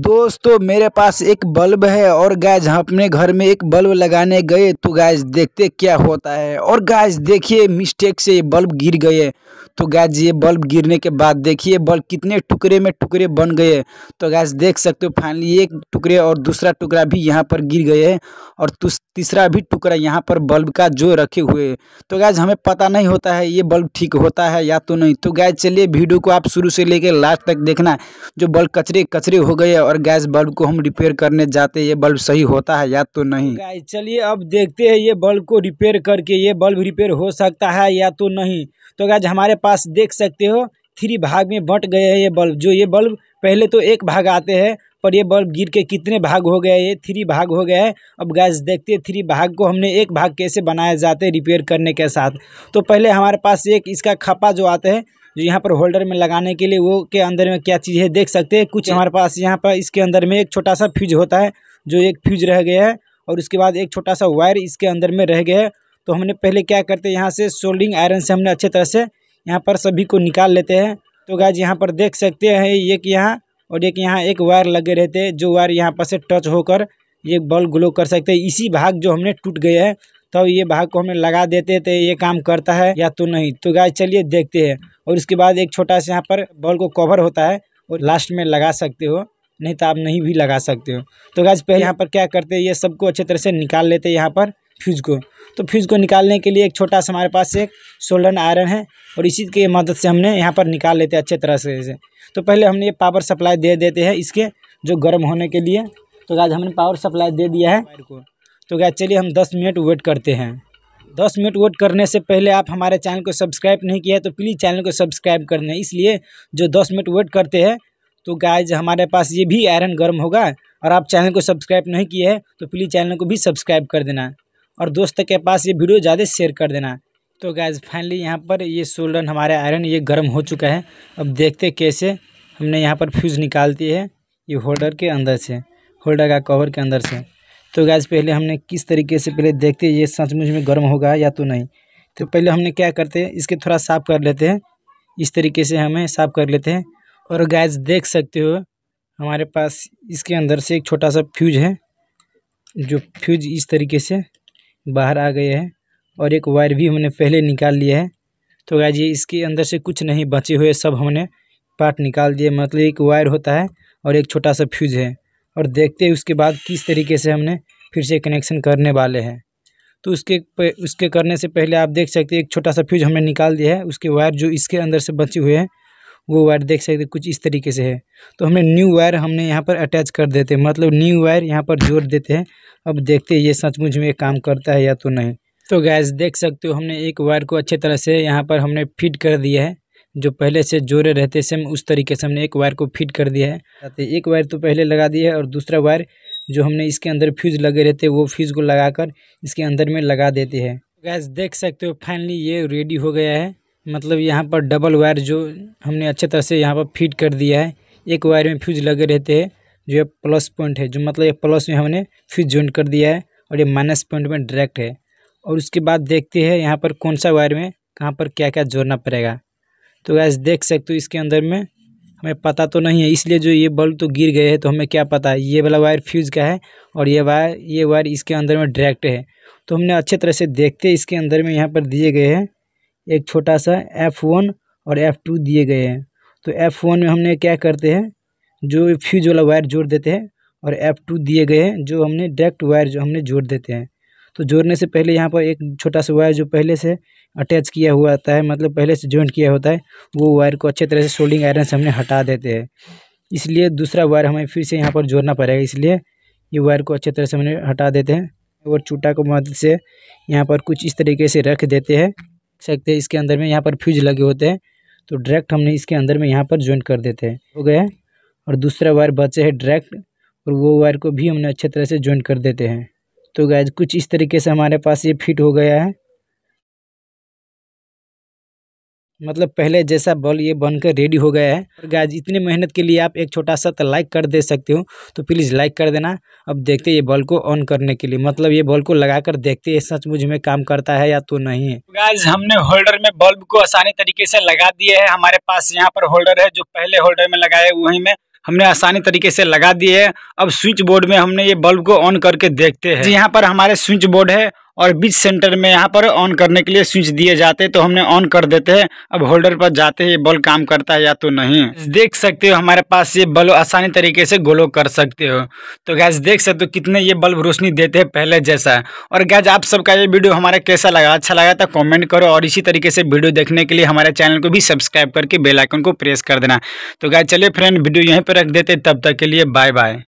दोस्तों मेरे पास एक बल्ब है और गैज हम अपने घर में एक बल्ब लगाने गए तो गैज देखते क्या होता है और गैज देखिए मिस्टेक से ये बल्ब गिर गए तो गैज ये बल्ब गिरने के बाद देखिए बल्ब कितने टुकड़े में टुकड़े बन गए तो गैज देख सकते हो फाइनली एक टुकड़े और दूसरा टुकड़ा भी यहाँ पर गिर गए और तीसरा भी टुकड़ा यहाँ पर बल्ब का जो रखे हुए तो गैज हमें पता नहीं होता है ये बल्ब ठीक होता है या तो नहीं तो गैज चलिए वीडियो को आप शुरू से लेकर लास्ट तक देखना जो बल्ब कचरे कचरे हो गए और गैस बल्ब को हम रिपेयर करने जाते ये बल्ब सही होता है या तो नहीं चलिए अब देखते हैं ये बल्ब को रिपेयर करके ये बल्ब रिपेयर हो सकता है या तो नहीं तो गैज हमारे पास देख सकते हो थ्री भाग में बट गए हैं ये बल्ब जो ये बल्ब पहले तो एक भाग आते हैं पर ये बल्ब गिर के कितने भाग हो गए ये थ्री भाग हो गए हैं अब गैस देखते हैं थ्री भाग को हमने एक भाग कैसे बनाया जाते हैं रिपेयर करने के साथ तो पहले हमारे पास एक इसका खपा जो आता है जो यहाँ पर होल्डर में लगाने के लिए वो के अंदर में क्या चीज़ है देख सकते हैं कुछ हमारे पास यहाँ पर इसके अंदर में एक छोटा सा फ्यूज होता है जो एक फ्यूज रह गया है और उसके बाद एक छोटा सा वायर इसके अंदर में रह गया है तो हमने पहले क्या करते हैं यहाँ से सोल्डिंग आयरन से हमने अच्छे तरह से यहाँ पर सभी को निकाल लेते हैं तो गाज यहाँ पर देख सकते हैं एक यहाँ और एक यहाँ एक वायर लगे रहते हैं जो वायर यहाँ पर से टच होकर ये बल्ब ग्लो कर सकते हैं इसी भाग जो हमने टूट गया है तो ये भाग को हमें लगा देते थे ये काम करता है या तो नहीं तो गाय चलिए देखते हैं और इसके बाद एक छोटा सा यहाँ पर बॉल को कवर होता है और लास्ट में लगा सकते हो नहीं तो आप नहीं भी लगा सकते हो तो गाय पहले यहाँ पर क्या करते हैं ये सबको अच्छे तरह से निकाल लेते हैं यहाँ पर फ्यूज को तो फ्यूज को निकालने के लिए एक छोटा सा हमारे पास एक सोल्डर आयरन है और इसी के मदद से हमने यहाँ पर निकाल लेते हैं अच्छे तरह से तो पहले हमने ये पावर सप्लाई दे देते हैं इसके जो गर्म होने के लिए तो गाज हमने पावर सप्लाई दे दिया है तो क्या चलिए हम दस मिनट वेट करते हैं दस मिनट वेट करने से पहले आप हमारे चैनल को सब्सक्राइब नहीं किया है तो प्लीज़ चैनल को सब्सक्राइब कर दें इसलिए जो दस मिनट वेट करते हैं तो गाइज हमारे पास ये भी आयरन गर्म होगा और आप चैनल को सब्सक्राइब नहीं किए हैं तो प्लीज़ चैनल को भी सब्सक्राइब कर देना और दोस्त के पास ये वीडियो ज़्यादा शेयर कर देना तो गैज फाइनली यहाँ पर ये सोल्डर हमारे आयरन ये गर्म हो चुका है अब देखते कैसे हमने यहाँ पर फ्यूज़ निकालती है ये होल्डर के अंदर से होल्डर का कवर के अंदर से तो गैस पहले हमने किस तरीके से पहले देखते ये सचमुच में गर्म होगा या तो नहीं तो पहले हमने क्या करते हैं इसके थोड़ा साफ़ कर लेते हैं इस तरीके से हमें साफ़ कर लेते हैं और गैस देख सकते हो हमारे पास इसके अंदर से एक छोटा सा फ्यूज है जो फ्यूज इस तरीके से बाहर आ गए है और एक वायर भी हमने पहले निकाल लिया है तो गैस ये इसके अंदर से कुछ नहीं बचे हुए सब हमने पार्ट निकाल दिए मतलब एक वायर होता है और एक छोटा सा फ्यूज है और देखते हैं उसके बाद किस तरीके से हमने फिर से कनेक्शन करने वाले हैं तो उसके उसके करने से पहले आप देख सकते हैं एक छोटा सा फ्यूज हमने निकाल दिया है उसके वायर जो इसके अंदर से बचे हुए हैं वो वायर देख सकते कुछ इस तरीके से है तो हमने न्यू वायर हमने यहाँ पर अटैच कर देते हैं मतलब न्यू वायर यहाँ पर जोड़ देते हैं अब देखते हैं ये सचमुच में काम करता है या तो नहीं तो गैस देख सकते हो हमने एक वायर को अच्छे तरह से यहाँ पर हमने फिट कर दिया है जो पहले से जोड़े रहते सेम उस तरीके से हमने एक वायर को फिट कर दिया है एक वायर तो पहले लगा दिया है और दूसरा वायर जो हमने इसके अंदर फ्यूज लगे रहते वो फ्यूज़ को लगाकर इसके अंदर में लगा देते हैं गैस देख सकते हो फाइनली ये रेडी हो गया है मतलब यहाँ पर डबल वायर जो हमने अच्छे तरह से यहाँ पर फिट कर दिया है एक वायर में फ्यूज लगे रहते हैं जो ये प्लस पॉइंट है जो मतलब ये प्लस में हमने फ्यूज ज्वाइन कर दिया है और ये माइनस पॉइंट में डायरेक्ट है और उसके बाद देखते हैं यहाँ पर कौन सा वायर में कहाँ पर क्या क्या जोड़ना पड़ेगा तो गैस देख सकते हो इसके अंदर में हमें पता तो नहीं है इसलिए जो ये बल्ब तो गिर गए हैं तो हमें क्या पता है ये वाला वायर फ्यूज का है और ये वायर ये वायर इसके अंदर में डायरेक्ट है तो हमने अच्छे तरह से देखते इसके अंदर में यहाँ पर दिए गए हैं एक छोटा सा एफ़ वन और एफ़ टू दिए गए हैं तो एफ़ वन में हमने क्या करते हैं जो फ्यूज वाला वायर जोड़ देते हैं और एफ़ टू दिए गए हैं जो हमने डायरेक्ट वायर जो हमने जोड़ देते हैं तो जोड़ने से पहले यहाँ पर एक छोटा सा वायर जो पहले से अटैच किया हुआ आता है मतलब पहले से ज्वाइंट किया होता है वो वायर को अच्छे तरह से सोल्डिंग आयरन से हमने हटा देते हैं इसलिए दूसरा वायर हमें फिर से यहाँ पर जोड़ना पड़ेगा इसलिए ये वायर को अच्छे तरह से हमने हटा देते हैं और चूटा को मदद से यहाँ पर कुछ इस तरीके से रख देते हैं सकते हैं इसके अंदर में यहाँ पर फ्यूज लगे होते हैं तो डायरेक्ट हमने इसके अंदर में यहाँ पर ज्वाइंट कर देते हैं हो गया और दूसरा वायर बचे है डायरेक्ट और वो वायर को भी हमने अच्छे तरह से ज्वाइंट कर देते हैं तो गैज कुछ इस तरीके से हमारे पास ये फिट हो गया है मतलब पहले जैसा बॉल ये बनकर रेडी हो गया है गैज इतने मेहनत के लिए आप एक छोटा सा लाइक तो कर दे सकते हो तो प्लीज़ लाइक कर देना अब देखते ये बॉल को ऑन करने के लिए मतलब ये बॉल को लगा कर देखते ये सचमुच में काम करता है या तो नहीं है गैज तो हमने होल्डर में बल्ब को आसानी तरीके से लगा दिया है हमारे पास यहाँ पर होल्डर है जो पहले होल्डर में लगाए वहीं में हमने आसानी तरीके से लगा दी है अब स्विच बोर्ड में हमने ये बल्ब को ऑन करके देखते हैं यहाँ पर हमारे स्विच बोर्ड है और बीच सेंटर में यहाँ पर ऑन करने के लिए स्विच दिए जाते हैं तो हमने ऑन कर देते हैं अब होल्डर पर जाते हैं ये बल्ब काम करता है या तो नहीं देख सकते हो हमारे पास ये बल्ब आसानी तरीके से गोलो कर सकते हो तो गैस देख सकते हो कितने ये बल्ब रोशनी देते हैं पहले जैसा और गैज आप सबका ये वीडियो हमारा कैसा लगा अच्छा लगा तो कॉमेंट करो और इसी तरीके से वीडियो देखने के लिए हमारे चैनल को भी सब्सक्राइब करके बेलाइकन को प्रेस कर देना तो गैज चलिए फ्रेंड वीडियो यहीं पर रख देते तब तक के लिए बाय बाय